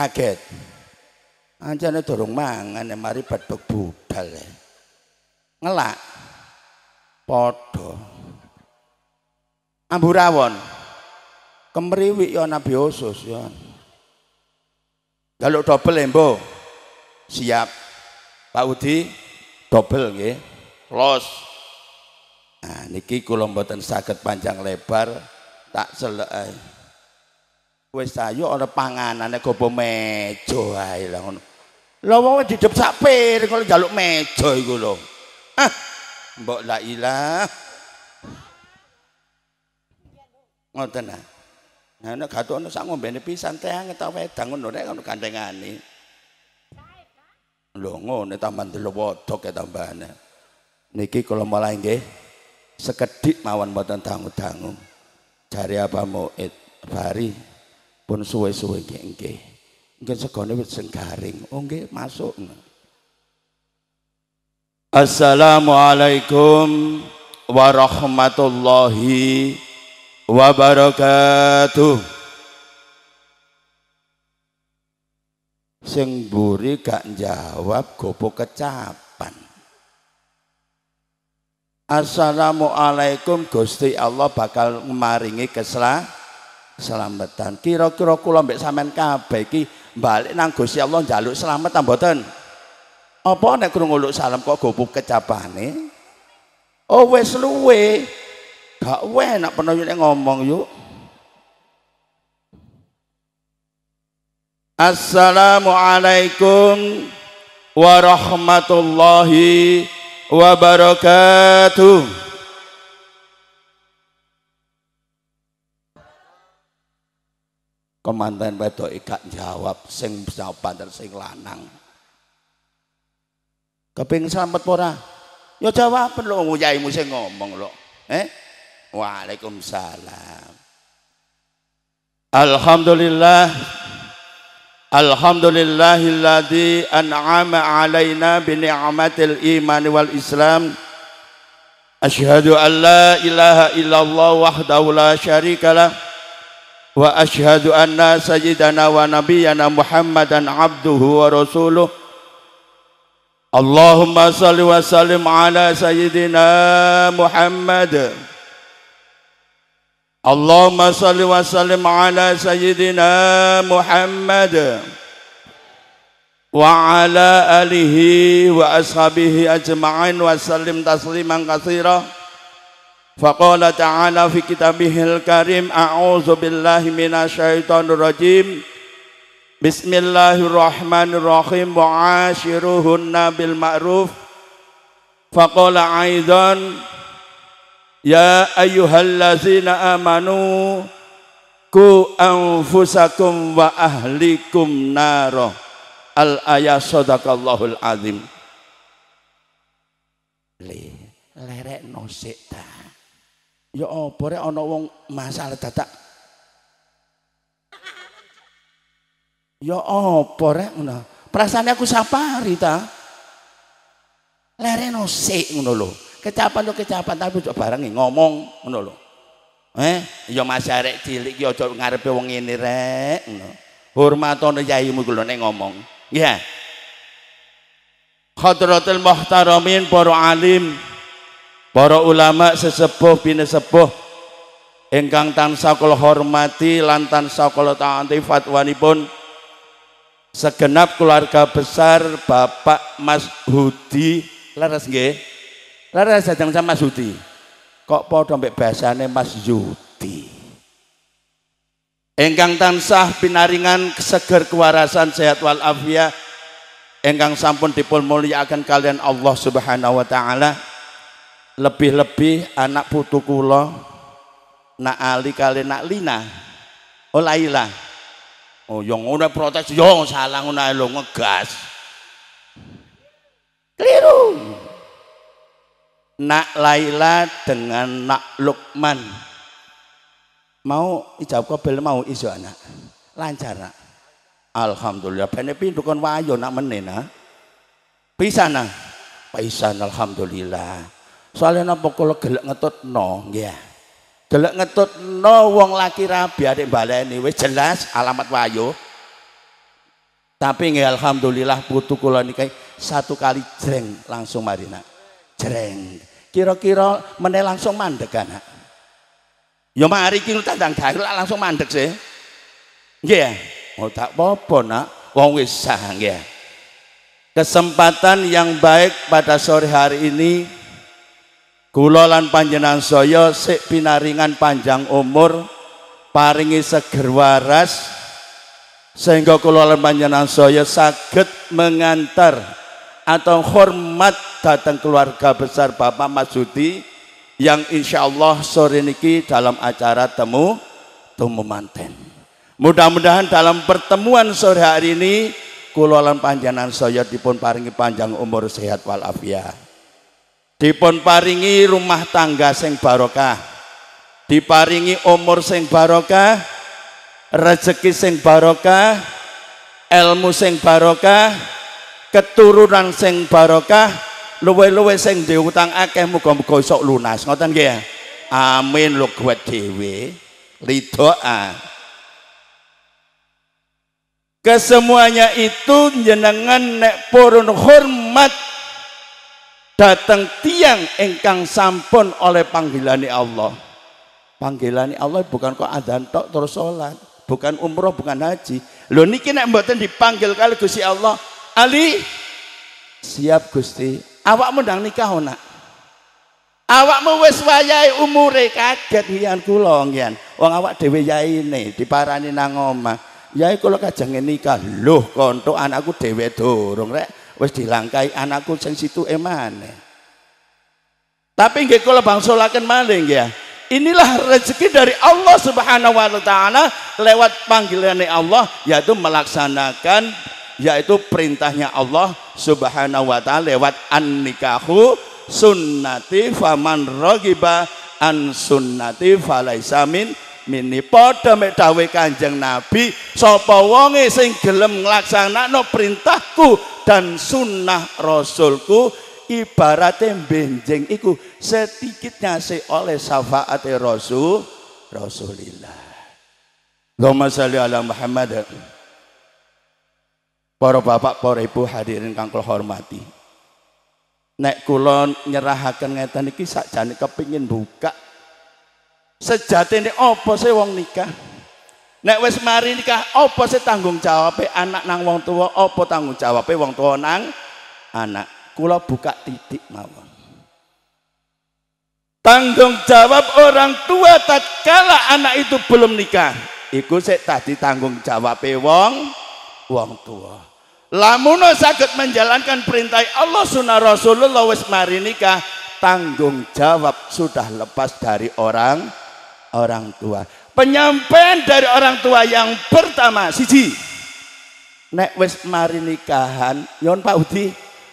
kaget. Anjane dorong mangan ya, mari bedhug budal. Ya. Ngelak. podo Amburawon. Kemriwik ya Nabi Usus ya. Jaluk dobel embo. Ya, Siap. Pak Udi dobel nggih. Los. Nah niki kula mboten saged panjang lebar tak selek wis sayu ana panganane gopo meja ae lho ngono. Lah wong didep sak pir kalau njaluk meja iku lho. Ah, mbok la ilah. Ngoten ah. Nah nek gatuk ana sak ngombene pisan teh anget ta wedang ngono nek ngono gandengane. Lho ngono tambah delok wodok ya tambahane. Niki kula malah nggih sekedhik mawon mboten dangu-dangu. Jare apa muid? Bari pun suwe-suwe nggih enggak Nggih segone wis sing garing. Oh nggih masuk. Assalamualaikum warahmatullahi wabarakatuh. Sing buri gak jawab gopo kecapan. Assalamualaikum Gusti Allah bakal maringi keselamatan keselamatan. Kira-kira kula mbek sampean kabeh iki balik nang Gusti Allah njaluk selamat ta mboten? Apa nek krungu luk salam kok gopuk kecapane? Oh wis luwe. Gak enak penonjone ngomong yuk. Assalamualaikum warahmatullahi wabarakatuh. pemantan wedok gak jawab sing jawaban sing lanang keping selamat pora ya jawab perlu nguyaimu sing ngomong lo. eh Waalaikumsalam Alhamdulillah Alhamdulillahilladzi an'ama alaina bi ni'matil iman wal islam Ashhadu an la ilaha illallah wahdahu la syarikalah وأشهد أن سيدنا ونبينا محمدا عبده ورسوله اللهم صل وسلم على سيدنا محمد اللهم صل وسلم على سيدنا محمد وعلى آله وأصحابه أجمعين وسلم تسليما كثيرا Faqala ta'ala fi kitabihil karim a'udzu billahi minasyaitonir rajim Bismillahirrahmanirrahim wa ashiruhunna bil ma'ruf Faqala aidan ya ayyuhallazina amanu ku anfusakum wa ahlikum naro al ayat sadaqallahul azim le lerek nosik Ya apa rek ana wong masalah dadak. Ya apa rek ngono. Perasaan aku safari ta. Lereno sik ngono lho. Kecapan lo, kecapan tapi ojo bareng ngomong ngono lho. Eh, ya Mas arek cilik ki aja ngarepe wong ngene rek ngono. Hormatono yaimu kula nek ngomong. Nggih. Yeah. Khadratul muhtaramin para alim para ulama sesepuh binesepuh ingkang tansah kula hormati lan tansah kula taati fatwanipun segenap keluarga besar Bapak Mas Hudi laras nggih laras sedang sama Mas Hudi kok padha mbek basane Mas Yudi Engkang tansah pinaringan seger kewarasan sehat wal engkang sampon sampun dipun mulyakaken kalian Allah Subhanahu wa taala lebih-lebih anak putu kula nak ali kali nak lina oh laila oh yang ngono protes yo ya, salah ngono lho ngegas keliru nak laila dengan nak lukman mau ijab kabel mau iso anak lancar nak alhamdulillah bene pindu kon wayo nak menena pisan nah pisan alhamdulillah Soalnya napa no, gelek ngetutno, nggih. Gelek no wong laki rabi balai ini wis jelas alamat wayo. Tapi nggih alhamdulillah butuh kula nikah satu kali jreng langsung mari nak. Jreng. Kira-kira meneh langsung mandek kan. Ya mari kita tandang dahil langsung mandek sih. Nggih. Oh tak apa-apa nak, wong wis sah nggih. Kesempatan yang baik pada sore hari ini Kulolan panjenan soyo saya pinaringan panjang umur, paringi seger waras sehingga kulolan panjenan soyo sakit mengantar atau hormat datang keluarga besar Bapak Mas Yudi yang insya Allah sore niki dalam acara temu temu manten. Mudah-mudahan dalam pertemuan sore hari ini kulolan panjenan soyo di dipun paringi panjang umur sehat walafiat dipun paringi rumah tangga sing barokah diparingi umur sing barokah rezeki sing barokah ilmu sing barokah keturunan sing barokah luwe-luwe sing diutang akeh muga-muga sok lunas ngoten nggih ya? amin lho kuwi dhewe ridoa kesemuanya itu jenengan nek purun hormat Datang tiang engkang sampun oleh panggilan Allah Panggilan Allah bukan kok adzan tok terus sholat bukan umroh bukan haji Lo niki nek mboten dipanggil kali Gusti Allah Ali siap Gusti awak mendang nikah Awak mau wes wayai umure kaget hian kulong ngian wong awak dhewe yaine diparani nang omah yai kula kajeng nikah lho kontok anakku dhewe dorong rek wis dilangkai anakku sing situ emane tapi nggih kula bangsulaken maling ya inilah rezeki dari Allah Subhanahu wa taala lewat panggilannya Allah yaitu melaksanakan yaitu perintahnya Allah Subhanahu wa taala lewat an-nikahu sunnati faman ragiba an sunnati falaisa min mini padha mek Kanjeng Nabi sapa wonge sing gelem nglaksanakno perintahku dan sunnah rasulku ibaratnya benjeng iku sedikitnya si oleh syafaat rasul rasulillah Allahumma salli ala Muhammad para bapak para ibu hadirin kang kula hormati nek kula nyerahaken ngeten iki sakjane kepingin buka sejatine apa sih wong nikah Nek wis mari nikah apa sih tanggung jawabe anak nang wong tua, opo tanggung jawab jawabe wong tua nang anak. Kula buka titik mawon. Tanggung jawab orang tua tatkala anak itu belum nikah. Iku sik tadi tanggung jawabe wong wong tua. Lamuno sakit menjalankan perintah Allah sunnah Rasulullah wis mari nikah tanggung jawab sudah lepas dari orang orang tua penyampaian dari orang tua yang pertama siji nek wis mari nikahan Yon Pak Udi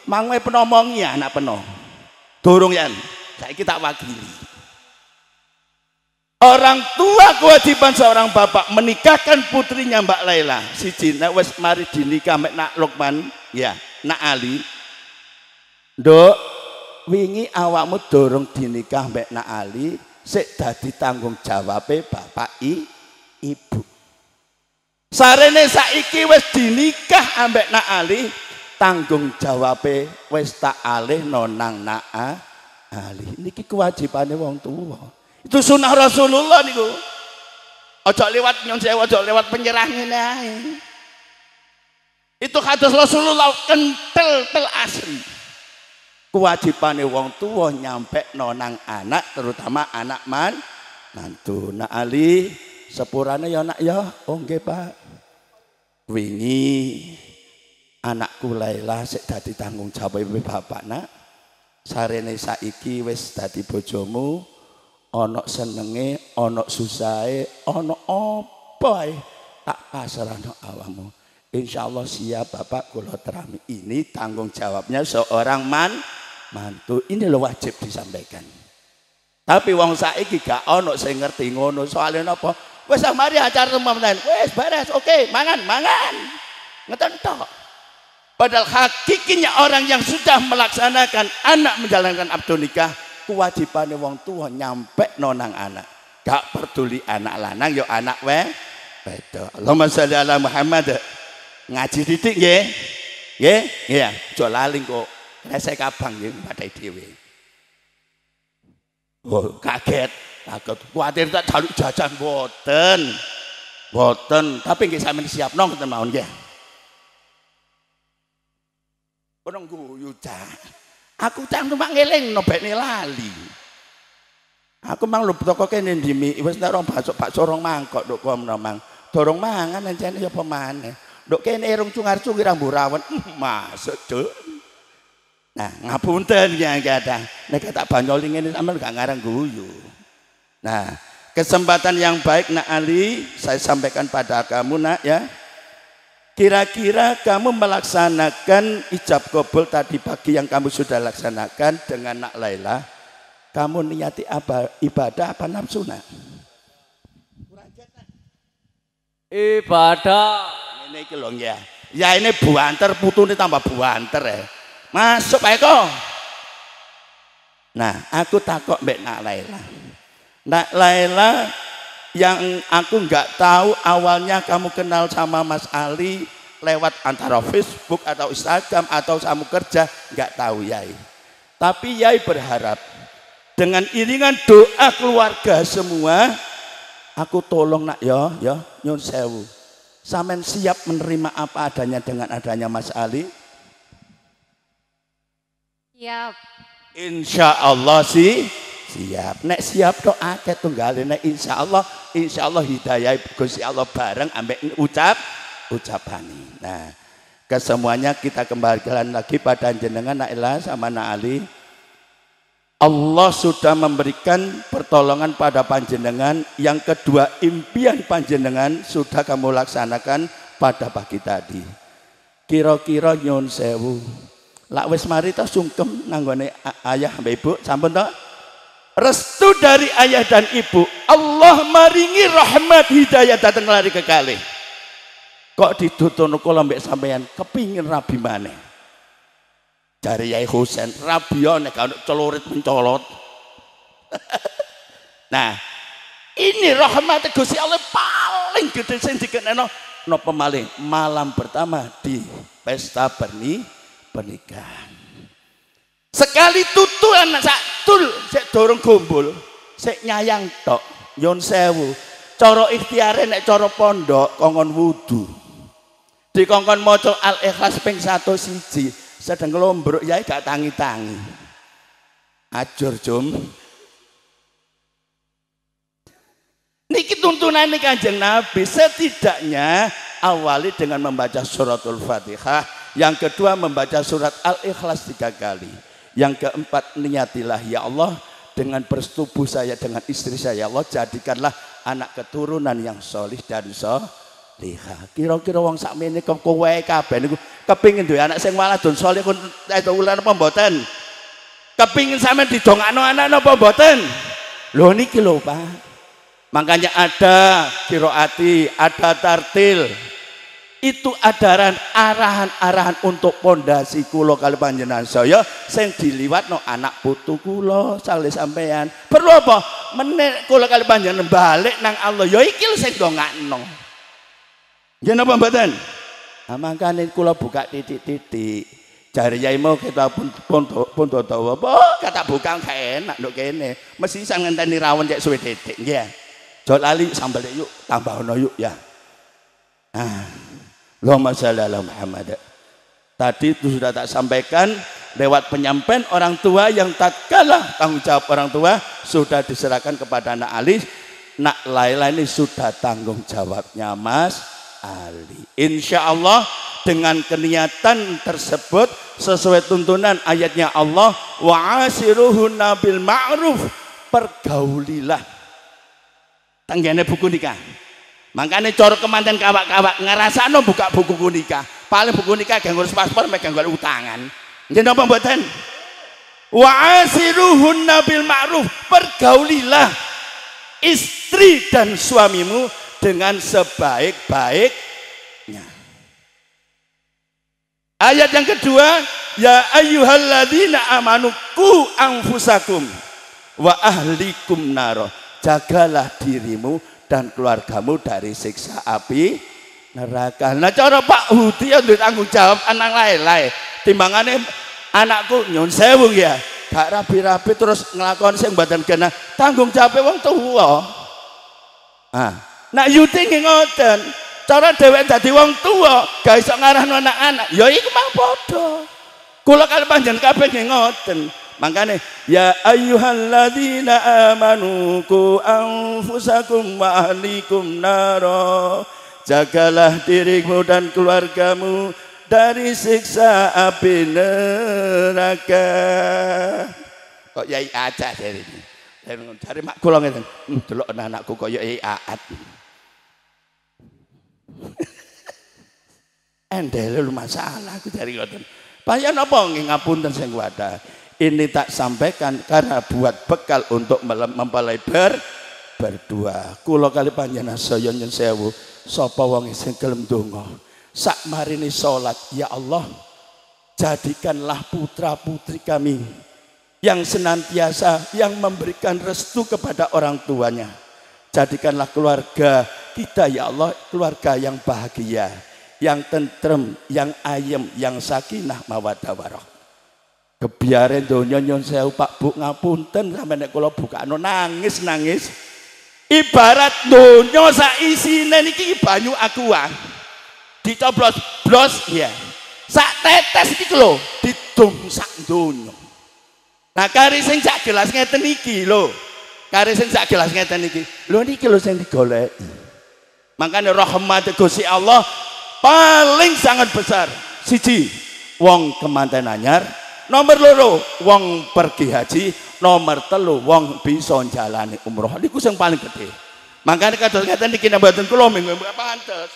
mangwe penomongi ya anak penuh dorong yan saya kita wakili orang tua kewajiban seorang bapak menikahkan putrinya Mbak Laila siji nek wis mari dinikah mek nak Lukman ya nak Ali Dok, wingi awakmu dorong dinikah mek nak Ali sik dadi tanggung jawabe bapak i, ibu. Sarene saiki wis dinikah ambek Nak Ali, tanggung jawabe wis tak alih nonang Nak Ali. Niki kewajibane wong tua Itu sunah Rasulullah niku. Ojo lewat nyon sewa, ojo lewat penyerah ngene Itu hadis Rasulullah kental tel asin. Kewajibane wong tua nyampe nonang anak terutama anak man mantu. Nak Ali sepurane ya nak ya. onge Pak. Wingi anakku Laila sik dadi tanggung jawab bapak nak. Sarene saiki wis dadi bojomu. ana senenge, ana susahe, ana apa tak pasrahno awakmu. Insya Allah siap Bapak kulo terami. Ini tanggung jawabnya seorang man mantu. Ini lo wajib disampaikan. Tapi wong saiki gak ono saya ngerti ngono soalnya apa Wes ah, mari acara teman temen Wes beres, oke, mangan, mangan. Ngeten Padahal hakikinya orang yang sudah melaksanakan anak menjalankan abdu nikah, kewajibannya wong tua nyampe nonang anak. Gak peduli anak lanang yo anak we. Betul. Allahumma sholli ala Muhammad. Ngaji titik ya ya ya aja lali kok. rese abang ya pada dewi Oh, kaget, kaget. khawatir tak jaluk jajan boten. Boten, tapi nggih siap nong ngoten mawon ya orang guyu cah. Aku cah numpak ngeling nobekne lali. Aku mang lu toko kene ndi wis nek rong bakso bakso rong mangkok nduk kom mang. Dorong mangan encene ya apa maneh. Dok kene rung cungar-cungir ambu rawan. Masuk, Cuk. Nah, ngapunten ya ada. Nek tak banyoli ini sampean gak ngarang guyu. Nah, kesempatan yang baik Nak Ali saya sampaikan pada kamu Nak ya. Kira-kira kamu melaksanakan ijab kobol tadi pagi yang kamu sudah laksanakan dengan Nak Laila, kamu niati apa ibadah apa nafsu Nak? ibadah ini iki lho ya ya ini buanter putune tambah buanter ya masuk ae kok nah aku takut mbek nak Laila nak Laila yang aku nggak tahu awalnya kamu kenal sama Mas Ali lewat antara Facebook atau Instagram atau kamu kerja nggak tahu Yai tapi Yai berharap dengan iringan doa keluarga semua Aku tolong nak ya, ya nyun sewu. Samen siap menerima apa adanya dengan adanya Mas Ali? Siap. Insya Allah sih siap. Nek siap doa aja tunggalin. nek insya Allah, insya Allah hidayah Gusti Allah bareng ambek ucap ucapani. Nah, kesemuanya kita kembalikan lagi pada jenengan Naila sama Nak Ali. Allah sudah memberikan pertolongan pada panjenengan. Yang kedua, impian panjenengan sudah kamu laksanakan pada pagi tadi. Kira-kira nyon sewu. Lak wis mari ta sungkem nanggone ayah mbak ibu, sampun to? Restu dari ayah dan ibu. Allah maringi rahmat hidayah datang lari ke kali. Kok ditutup kula mbek sampean kepingin rabi maneh. Dari Yai Husain, Rabion nek kalau celurit mencolot. nah, ini rahmat Gusti Allah paling gede sing dikeneno no pemaling malam pertama di pesta perni pernikahan. Sekali tutu anak sak tul sik dorong gombol, sik nyayang tok. Nyun sewu. Cara ikhtiare nek cara pondok kongkon wudu. Dikongkon maca Al-Ikhlas ping siji sedang kelombrok ya gak tangi-tangi ajur jom niki tuntunan ini kanjeng nabi setidaknya awali dengan membaca suratul fatihah yang kedua membaca surat al-ikhlas tiga kali yang keempat niatilah ya Allah dengan bersetubuh saya dengan istri saya ya Allah jadikanlah anak keturunan yang solih dan soleh salihah. Kira-kira wong sakmene kok kowe kabeh niku kepengin duwe anak sing waladun saleh kon etu eh, ulan apa mboten? Kepengin sampean didongakno anak napa mboten? Lho niki lho Pak. Makanya ada kiroati, ada tartil. Itu adaran arahan-arahan untuk pondasi kulo kali panjenengan saya sing no anak putu kulo saleh sampean. Perlu apa? Menek kulo kali panjenengan balik nang Allah. Ya iki sing dongakno. Ya napa mboten? Amangkane nah, kula buka titik-titik. yai mau kita pun pun pun tatawa. Apa kata buka gak enak nduk kene. mesin sang ngenteni rawon cek suwe titik nggih. Aja ya. lali sambel yuk tambah ono yuk ya. Ah. Allahumma shalli Muhammad. Tadi itu sudah tak sampaikan lewat penyampaian orang tua yang tak kalah tanggung jawab orang tua sudah diserahkan kepada anak alis. Nak Laila ini sudah tanggung jawabnya mas Ali. Insya Allah dengan keniatan tersebut sesuai tuntunan ayatnya Allah wa asiruhun nabil ma'ruf pergaulilah tanggane buku nikah makanya corok kemanten kawak-kawak ngerasa no buka buku nikah paling buku nikah gak ngurus paspor megang ngurus utangan jadi apa buatan wa asiruhun nabil ma'ruf pergaulilah istri dan suamimu dengan sebaik-baiknya. Ayat yang kedua, ya ayyuhalladzina amanu ku anfusakum wa ahlikum naro. Jagalah dirimu dan keluargamu dari siksa api neraka. Nah cara Pak Hudi yang duit tanggung jawab anak lain-lain. Timbangannya anakku nyun sewu ya. Gak rapi-rapi terus ngelakon sing badan kena. Tanggung jawabnya wong tua. Ah, Nak Yudi nggih ngoten. Cara dhewek dadi wong tuwa gak iso ngarahno anak-anak. Ya iku mah padha. Kula kali panjenengan kabeh nggih ngoten. mangkane ya ayyuhalladzina amanu ku anfusakum wa ahlikum naro. Jagalah dirimu dan keluargamu dari siksa api neraka. Kok yai aja dari ini. Dari mak kula ngeten, delok anakku kok yai aat. Endel, lu masalah aku dari ngoten. Payan apa nggih ngapunten sing wadah. Ini tak sampaikan karena buat bekal untuk mempelai ber berdua. Kula kali panjenengan saya nyen sewu sapa wong sing gelem donga. Sak marini salat, ya Allah, jadikanlah putra-putri kami yang senantiasa yang memberikan restu kepada orang tuanya. Jadikanlah keluarga kita ya Allah keluarga yang bahagia, yang tentrem, yang ayem, yang sakinah mawadah warah. Kebiarin dunia nyon sewu Pak Bu ngapunten sampe nek kula bukakno nangis-nangis. Ibarat dunia sak isine niki banyu akuan. Dicoblos blos ya. Sak tetes iki lho didung sak dunia. Nah kari sing sak gelas ngeten iki lho. Kari sing sak gelas ngeten iki. Lho niki lho sing digoleki. Makanya rahmat gusi Allah paling sangat besar. Siji, wong kemanten anyar. Nomor loro, wong pergi haji. Nomor telu, wong bisa jalani umroh. Niku yang paling gede. Makanya kados ngeten niki mboten kula minggu pantes.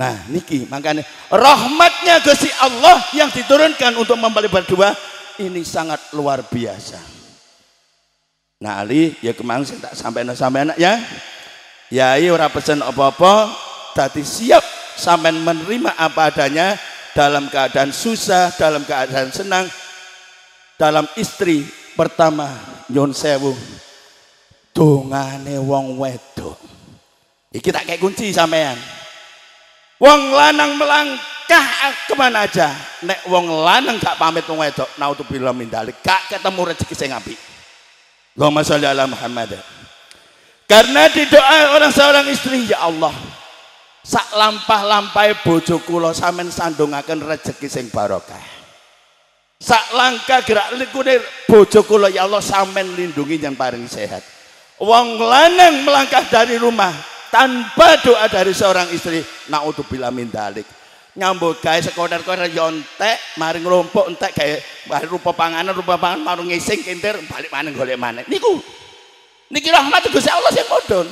Nah, niki makanya rahmatnya Gusti Allah yang diturunkan untuk membalik berdua ini sangat luar biasa. Nah Ali ya kemang sing tak sampai sampean ya. Yai ora pesen apa-apa tadi siap sampai menerima apa adanya dalam keadaan susah, dalam keadaan senang, dalam istri pertama nyun sewu dongane wong wedok. Iki tak kayak kunci sampean. Wong lanang melangkah kemana aja. Nek wong lanang gak pamit wong wedok, untuk min mindali, Gak ketemu rezeki saya apik. Allahumma salli ala Muhammad. Karena di doa orang seorang istri, ya Allah, sak lampah-lampahe bojo kula sampean sandungaken rezeki sing barokah. Sak langkah gerak likune bojo kula ya Allah sampean lindungi yang paling sehat. Wong lanang melangkah dari rumah tanpa doa dari seorang istri, naudzubillah min dalik nyambut kaya sekolah koner yontek ya mari ngelompok entek kaya rupa panganan rupa panganan mau ngising kintir balik mana golek mana? niku niki rahmat Gusti Allah yang modon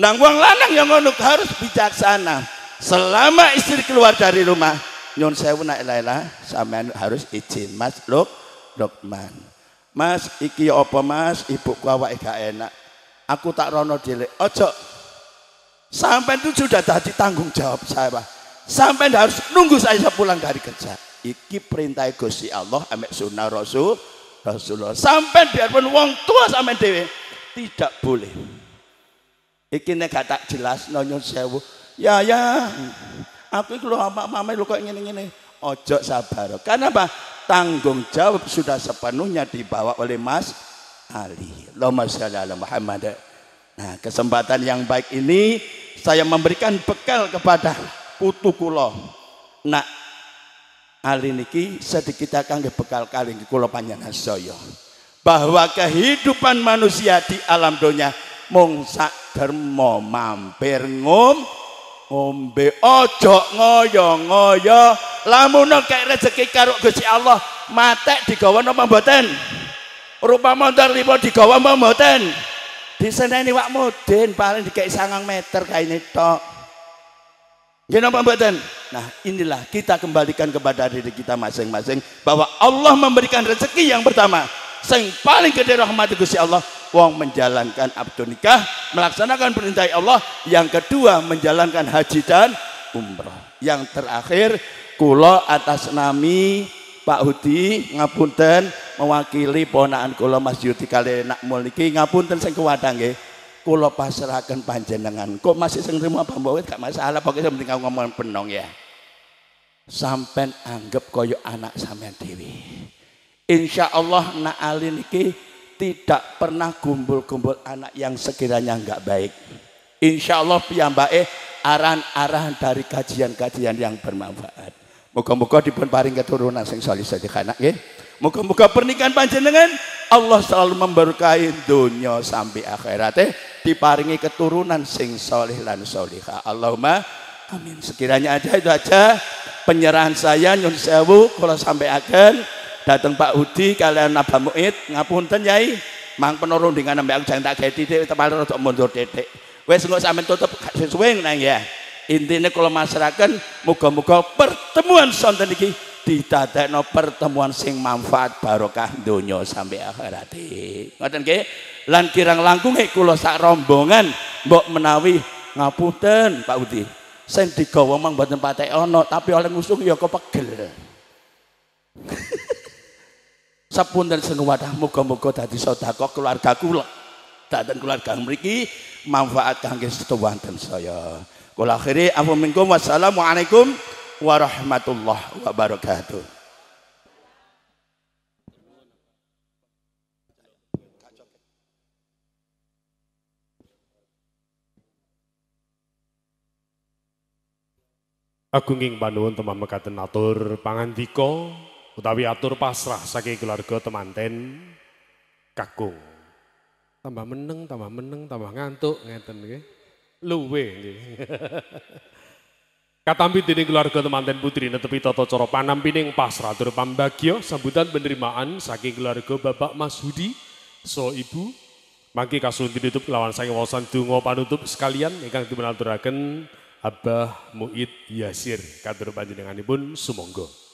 nang lanang yang ngonuk harus bijaksana selama istri keluar dari rumah nyon sewu nak lela sampean harus izin Mas Luk Lukman Mas iki apa Mas ibuku awake gak enak aku tak rono dilek ojo Sampai itu sudah tadi tanggung jawab saya Pak Sampai ndak harus nunggu saya pulang dari kerja. Iki perintah Gusti Allah amek sunnah Rasul Rasulullah. Sampai biarpun uang tua sampai dewe tidak boleh. Iki nek gak tak jelas nonyon sewu. Ya ya, aku kalau apa mama lu kok ngene ngene. Ojo sabar. Karena apa? Tanggung jawab sudah sepenuhnya dibawa oleh Mas Ali. Allahumma sholli ala Muhammad. Nah, kesempatan yang baik ini saya memberikan bekal kepada putu kula. Nak ali niki sedikit akan bekal kali kula panjenengan saya. Bahwa kehidupan manusia di alam dunia mung sak dermo mampir ngom ngombe ojo ngoyo-ngoyo lamun kek rezeki karo Gusti Allah matek digawa napa mboten rupa motor lipo digawa apa mboten diseneni wak mudin paling dikek sangang meter kaine tok Kenapa ya, mboten? Nah inilah kita kembalikan kepada diri kita masing-masing bahwa Allah memberikan rezeki yang pertama yang paling gede rahmat Gusti Allah wong menjalankan abdu nikah melaksanakan perintah Allah yang kedua menjalankan haji dan umrah yang terakhir kula atas nami Pak Hudi ngapunten mewakili ponakan kula Mas Yudi kali nak muliki ngapunten sing kewadang kula pasrahaken panjenengan. Kok masih sing nrimo apa mbawa gak masalah pokoke penting kau ngomong penong ya. Sampai anggap koyo anak sampean dewi. Insya Allah nak alin tidak pernah gumpul-gumpul anak yang sekiranya enggak baik. Insya Allah eh arahan-arahan dari kajian-kajian yang bermanfaat. Muka-muka dipun paring keturunan sing solih sedekah nggih. Muka-muka pernikahan panjenengan Allah selalu memberkahi dunia sampai akhirat. Eh diparingi keturunan sing soleh lan soleha. Allahumma amin. Sekiranya aja itu aja penyerahan saya nyun sewu kalau sampai akan datang Pak Udi kalian Nabah Muid ngapunten yai mang penurun dengan ambek aku jangan tak gawe titik tepal rotok mundur titik. Wes nggak sampe tutup sesuai nang ya. intinya kalau masyarakat muka muka pertemuan sonten iki no pertemuan sing manfaat barokah dunia sampai akhirat. ngerti nggih lan kirang langkung kula sak rombongan mbok menawi ngapunten Pak Udi. sing digawa mang mboten patek ana tapi oleh ngusung ya kepegel sepunten sing wadah muga-muga dadi sedekah keluarga kula dateng keluarga mriki manfaat kangge dan saya kula akhiri afu minkum wassalamualaikum warahmatullahi wabarakatuh Agunging panuwun temah mekaten atur pangandika utawi atur pasrah saking keluarga temanten kakung. Tambah meneng, tambah meneng, tambah ngantuk ngeten nggih. Luwe nggih. Katampi dening keluarga temanten putri netepi tata cara panampining pasrah tur pambagya sambutan penerimaan saking keluarga Bapak Mas Hudi so Ibu mangke kasun ditutup lawan saking wawasan donga panutup sekalian ingkang dipunaturaken Abah Muid Yasir kadur panjenenganipun sumangga